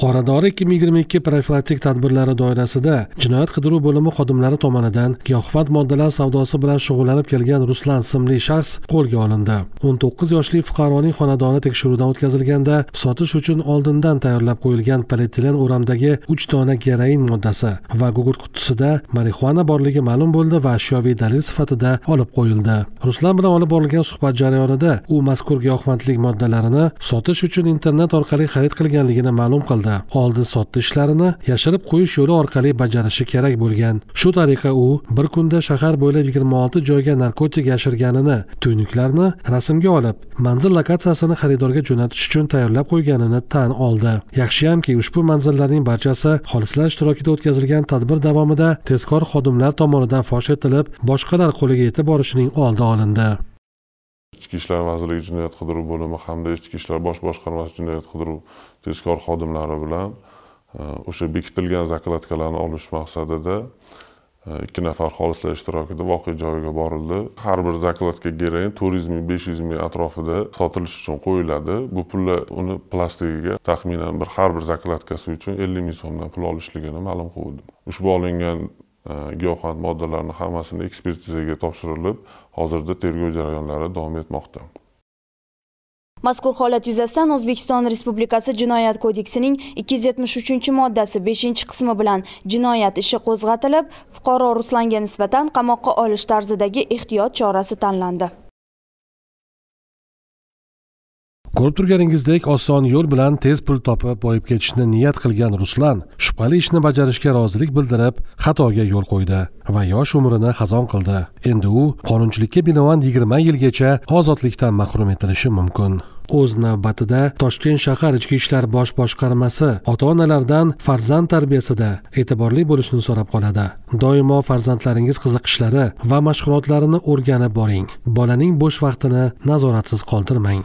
qoradori ikki ming yigirma ikki profilaktik tadbirlari doirasida jinoyat qidiruv bo'limi xodimlari tomonidan giyohvand moddalar savdosi bilan shug'ullanib kelgan ruslan ismli shaxs qo'lga olindi o'n to'qqiz yoshli fuqaroning xonadoni tekshiruvdan o'tkazilganda sotish uchun oldindan tayyorlab qo'yilgan polietilen o'ramdagi uch dona geroin moddasi va gugurt qutisida marixuana borligi ma'lum bo'ldi va ashyoviy dalil sifatida olib qo'yildi ruslan bilan olib borilgan suhbat jarayonida u mazkur giyohvandlik moddalarini sotish uchun internet orqali xarid qilganligini ma'lum qildi bo'lsa oldi sotdi ishlarini yashirib qo'yish yo'li orqali bajarishi kerak bo'lgan shu tariqa u bir kunda shahar bo'ylab yigirma olti joyga narkotik yashirganini tuynuklarni rasmga olib manzil lokatsiyasini xaridorga jo'natish uchun tayyorlab qo'yganini tan oldi yaxshiyamki ushbu manzillarning barchasi xolislar ishtirokida o'tkazilgan tadbir davomida tezkor xodimlar tomonidan fosh etilib boshqalar qo'liga yetib borishining oldi olindi ichki ishlar vazirligi jinoyat qidiruv bo'limi hamda ichki ishlar bosh boshqarmasi jinoyat qidiruv tezkor xodimlari bilan e, o'sha bekitilgan zakladkalarni olish maqsadida e, ikki nafar xolislar ishtirokida voqea joyiga borildi har bir zakladka geroin to'rt yuz ming besh yuz ming atrofida sotilish uchun qo'yiladi bu pullar uni plastigiga taxminan bir har bir zakladkasi uchun ellik ming so'mdan pul olishligini ma'lum qildi ushbu olingan giyohvand moddalarni hammasini ekspertizaga topshirilib hozirda tergov jarayonlari davom etmoqda mazkur holat yuzasidan o'zbekiston respublikasi jinoyat kodeksining 273 moddasi 5 qismi bilan jinoyat ishi qo'zg'atilib fuqaro ruslanga nisbatan qamoqqa olish tarzidagi ehtiyot chorasi tanlandi ko'rib turganingizdek oson yo'l bilan tez pul topib boyib ketishni niyat qilgan ruslan shubhali ishni bajarishga rozilik bildirib xatoga yo'l qo'ydi va yosh umrini xazon qildi endi u qonunchilikka binoan yigirma yilgacha ozodlikdan mahrum etilishi mumkin o'z navbatida toshkent shahar ichki ishlar bosh boshqarmasi ota onalardan farzand tarbiyasida e'tiborli bo'lishni so'rab qoladi doimo farzandlaringiz qiziqishlari va mashg'ulotlarini o'rganib boring bolaning bo'sh vaqtini nazoratsiz qoldirmang